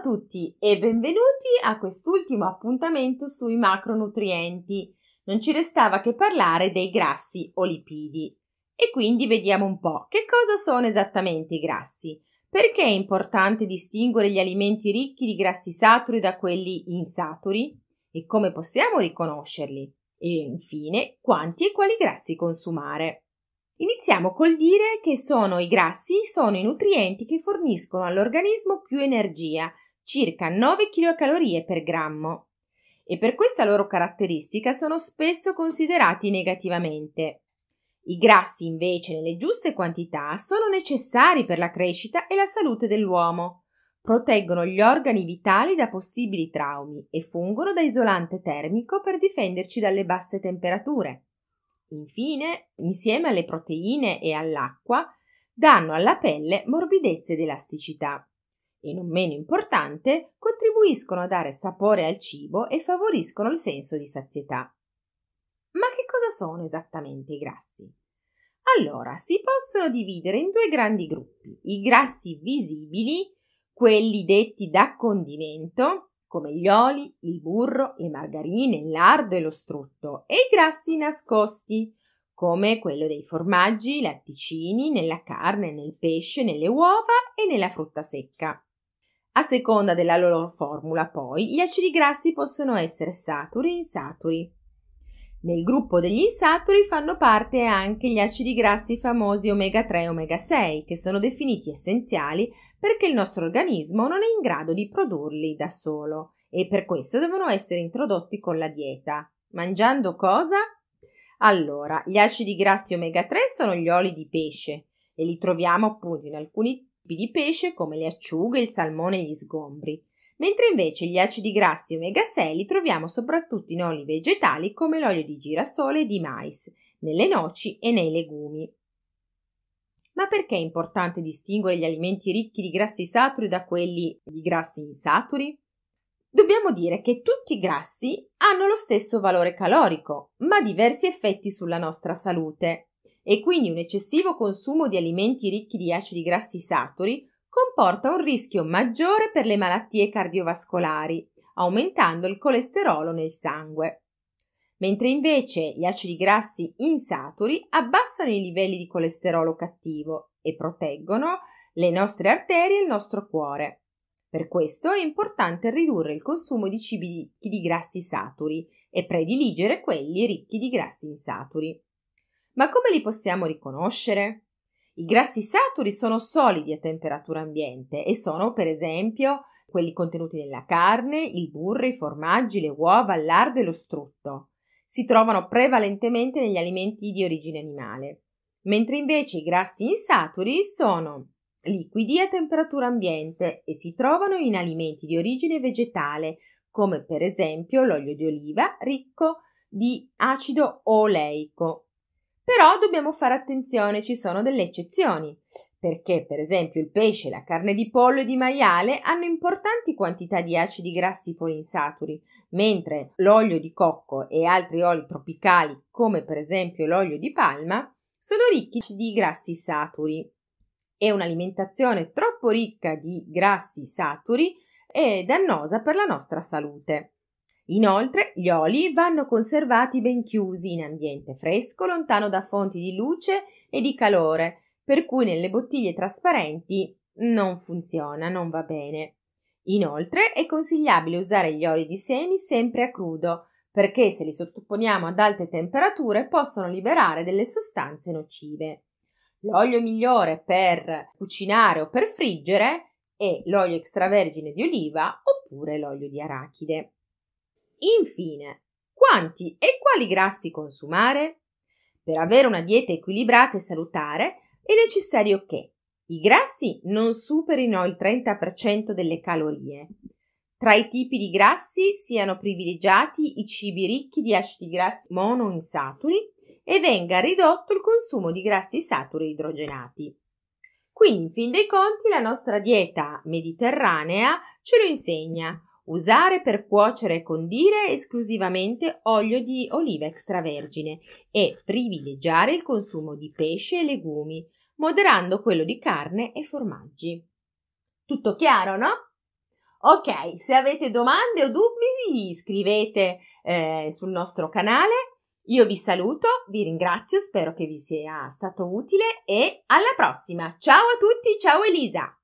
a tutti e benvenuti a quest'ultimo appuntamento sui macronutrienti. Non ci restava che parlare dei grassi o lipidi. E quindi vediamo un po' che cosa sono esattamente i grassi. Perché è importante distinguere gli alimenti ricchi di grassi saturi da quelli insaturi? E come possiamo riconoscerli? E infine, quanti e quali grassi consumare? Iniziamo col dire che sono i grassi, sono i nutrienti che forniscono all'organismo più energia, circa 9 kcal per grammo e per questa loro caratteristica sono spesso considerati negativamente. I grassi invece nelle giuste quantità sono necessari per la crescita e la salute dell'uomo, proteggono gli organi vitali da possibili traumi e fungono da isolante termico per difenderci dalle basse temperature. Infine, insieme alle proteine e all'acqua, danno alla pelle morbidezza ed elasticità e non meno importante, contribuiscono a dare sapore al cibo e favoriscono il senso di sazietà. Ma che cosa sono esattamente i grassi? Allora, si possono dividere in due grandi gruppi, i grassi visibili, quelli detti da condimento, come gli oli, il burro, le margarine, il lardo e lo strutto, e i grassi nascosti, come quello dei formaggi, i latticini, nella carne, nel pesce, nelle uova e nella frutta secca. A seconda della loro formula, poi, gli acidi grassi possono essere saturi e insaturi. Nel gruppo degli insaturi fanno parte anche gli acidi grassi famosi omega 3 e omega 6, che sono definiti essenziali perché il nostro organismo non è in grado di produrli da solo e per questo devono essere introdotti con la dieta. Mangiando cosa? Allora, gli acidi grassi omega 3 sono gli oli di pesce e li troviamo appunto in alcuni tipi di pesce come le acciughe, il salmone e gli sgombri, mentre invece gli acidi grassi omega 6 li troviamo soprattutto in oli vegetali come l'olio di girasole e di mais, nelle noci e nei legumi. Ma perché è importante distinguere gli alimenti ricchi di grassi saturi da quelli di grassi insaturi? Dobbiamo dire che tutti i grassi hanno lo stesso valore calorico, ma diversi effetti sulla nostra salute e quindi un eccessivo consumo di alimenti ricchi di acidi grassi saturi comporta un rischio maggiore per le malattie cardiovascolari, aumentando il colesterolo nel sangue. Mentre invece gli acidi grassi insaturi abbassano i livelli di colesterolo cattivo e proteggono le nostre arterie e il nostro cuore. Per questo è importante ridurre il consumo di cibi ricchi di grassi saturi e prediligere quelli ricchi di grassi insaturi. Ma come li possiamo riconoscere? I grassi saturi sono solidi a temperatura ambiente e sono, per esempio, quelli contenuti nella carne, il burro, i formaggi, le uova, il lardo e lo strutto. Si trovano prevalentemente negli alimenti di origine animale, mentre invece i grassi insaturi sono liquidi a temperatura ambiente e si trovano in alimenti di origine vegetale, come per esempio l'olio di oliva ricco di acido oleico, però dobbiamo fare attenzione, ci sono delle eccezioni, perché per esempio il pesce, la carne di pollo e di maiale hanno importanti quantità di acidi grassi polinsaturi, mentre l'olio di cocco e altri oli tropicali, come per esempio l'olio di palma, sono ricchi di grassi saturi. E un'alimentazione troppo ricca di grassi saturi è dannosa per la nostra salute. Inoltre, gli oli vanno conservati ben chiusi in ambiente fresco, lontano da fonti di luce e di calore, per cui nelle bottiglie trasparenti non funziona, non va bene. Inoltre, è consigliabile usare gli oli di semi sempre a crudo, perché se li sottoponiamo ad alte temperature possono liberare delle sostanze nocive. L'olio migliore per cucinare o per friggere è l'olio extravergine di oliva oppure l'olio di arachide. Infine, quanti e quali grassi consumare? Per avere una dieta equilibrata e salutare è necessario che i grassi non superino il 30% delle calorie. Tra i tipi di grassi siano privilegiati i cibi ricchi di acidi grassi monoinsaturi e venga ridotto il consumo di grassi saturi idrogenati. Quindi, in fin dei conti, la nostra dieta mediterranea ce lo insegna. Usare per cuocere e condire esclusivamente olio di oliva extravergine e privilegiare il consumo di pesce e legumi, moderando quello di carne e formaggi. Tutto chiaro, no? Ok, se avete domande o dubbi scrivete eh, sul nostro canale. Io vi saluto, vi ringrazio, spero che vi sia stato utile e alla prossima. Ciao a tutti, ciao Elisa!